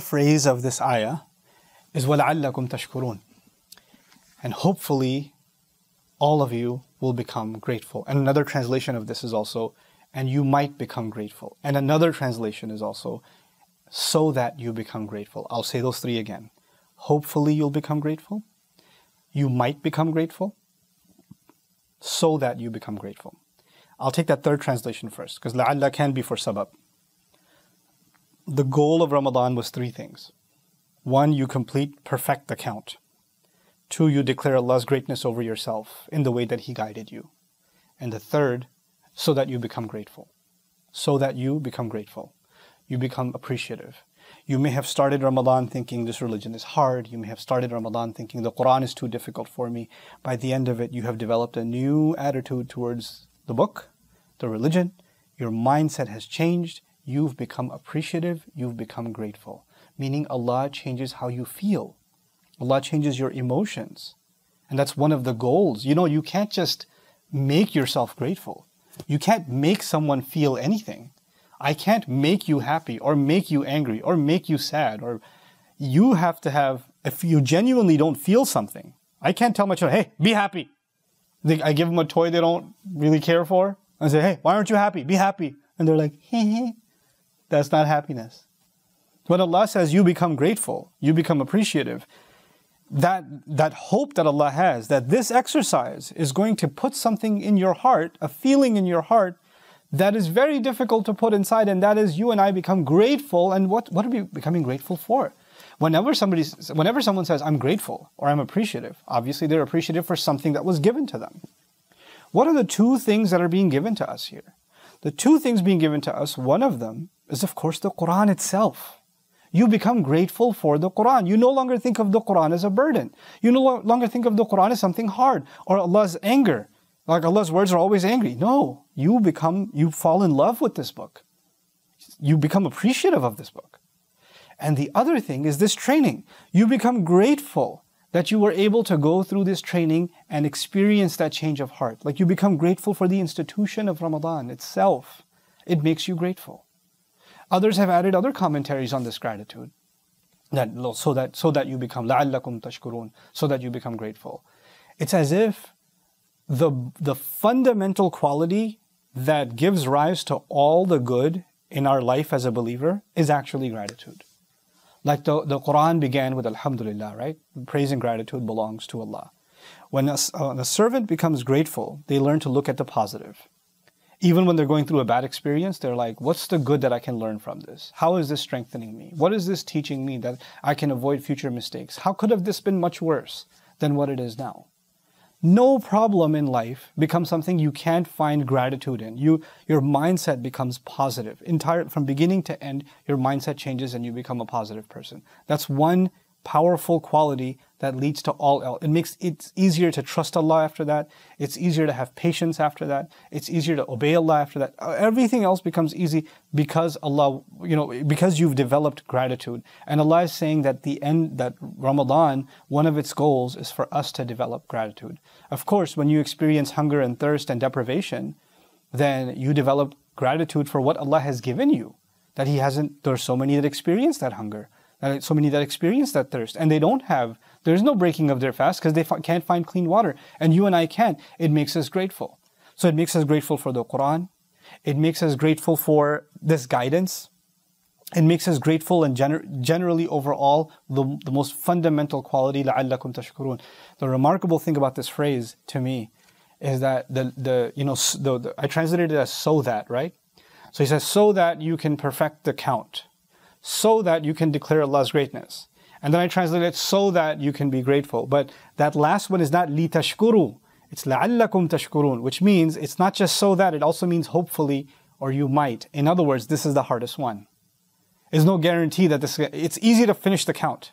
phrase of this ayah is وَلَعَلَّكُمْ تَشْكُرُونَ And hopefully all of you will become grateful. And another translation of this is also, and you might become grateful. And another translation is also, so that you become grateful. I'll say those three again. Hopefully you'll become grateful. You might become grateful. So that you become grateful. I'll take that third translation first, because la'alla can be for sabab the goal of Ramadan was three things. One, you complete, perfect the count. Two, you declare Allah's greatness over yourself in the way that He guided you. And the third, so that you become grateful. So that you become grateful. You become appreciative. You may have started Ramadan thinking this religion is hard. You may have started Ramadan thinking the Quran is too difficult for me. By the end of it, you have developed a new attitude towards the book, the religion. Your mindset has changed you've become appreciative, you've become grateful. Meaning Allah changes how you feel, Allah changes your emotions. And that's one of the goals. You know, you can't just make yourself grateful, you can't make someone feel anything. I can't make you happy or make you angry or make you sad or you have to have, if you genuinely don't feel something, I can't tell my children, hey, be happy. I give them a toy they don't really care for. I say, hey, why aren't you happy? Be happy. And they're like, hey, hey. That's not happiness. When Allah says you become grateful, you become appreciative, that, that hope that Allah has that this exercise is going to put something in your heart, a feeling in your heart that is very difficult to put inside, and that is you and I become grateful. And what, what are we becoming grateful for? Whenever, somebody, whenever someone says, I'm grateful or I'm appreciative, obviously they're appreciative for something that was given to them. What are the two things that are being given to us here? The two things being given to us, one of them is, of course, the Quran itself. You become grateful for the Quran. You no longer think of the Quran as a burden. You no longer think of the Quran as something hard or Allah's anger. Like Allah's words are always angry. No, you become, you fall in love with this book. You become appreciative of this book. And the other thing is this training. You become grateful that you were able to go through this training and experience that change of heart. Like you become grateful for the institution of Ramadan itself. It makes you grateful. Others have added other commentaries on this gratitude. That, so that so that you become kum tashkurun, so that you become grateful. It's as if the the fundamental quality that gives rise to all the good in our life as a believer is actually gratitude. Like the, the Quran began with Alhamdulillah, right? Praise and gratitude belongs to Allah. When a, when uh, a servant becomes grateful, they learn to look at the positive. Even when they're going through a bad experience, they're like, what's the good that I can learn from this? How is this strengthening me? What is this teaching me that I can avoid future mistakes? How could have this been much worse than what it is now? no problem in life becomes something you can't find gratitude in. You, your mindset becomes positive. Entire, from beginning to end, your mindset changes and you become a positive person. That's one powerful quality that leads to all else. It makes it easier to trust Allah after that. It's easier to have patience after that. It's easier to obey Allah after that. Uh, everything else becomes easy because Allah, you know, because you've developed gratitude. And Allah is saying that the end, that Ramadan, one of its goals is for us to develop gratitude. Of course, when you experience hunger and thirst and deprivation, then you develop gratitude for what Allah has given you. That He hasn't, There are so many that experience that hunger uh, so many that experience that thirst and they don't have there's no breaking of their fast because they f- can't find clean water and you and i can it makes us grateful so it makes us grateful for the quran it makes us grateful for this guidance it makes us grateful and gener- generally overall the, the most fundamental quality لعلكم تشكرون the remarkable thing about this phrase to me is that the, the you know the, the, i translated it as so that right so he says so that you can perfect the count so that you can declare Allah's greatness. And then I translate it so that you can be grateful. But that last one is not li tashkuru. It's la'allakum tashkurun, which means it's not just so that, it also means hopefully or you might. In other words, this is the hardest one. There's no guarantee that this, it's easy to finish the count.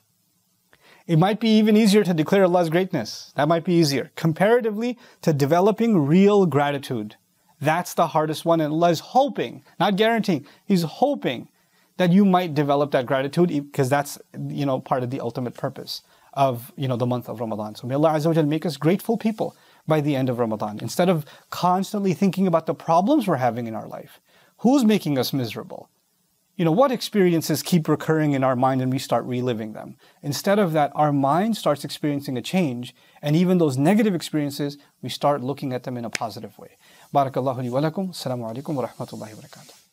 It might be even easier to declare Allah's greatness. That might be easier. Comparatively to developing real gratitude. That's the hardest one. And Allah is hoping, not guaranteeing, He's hoping that you might develop that gratitude because that's you know part of the ultimate purpose of you know the month of Ramadan. So may Allah Azza wa make us grateful people by the end of Ramadan instead of constantly thinking about the problems we're having in our life. Who's making us miserable? You know, what experiences keep recurring in our mind and we start reliving them? Instead of that, our mind starts experiencing a change, and even those negative experiences, we start looking at them in a positive way. Barakallahu li wa lakum. Assalamu alaikum wa rahmatullahi wa barakatuh.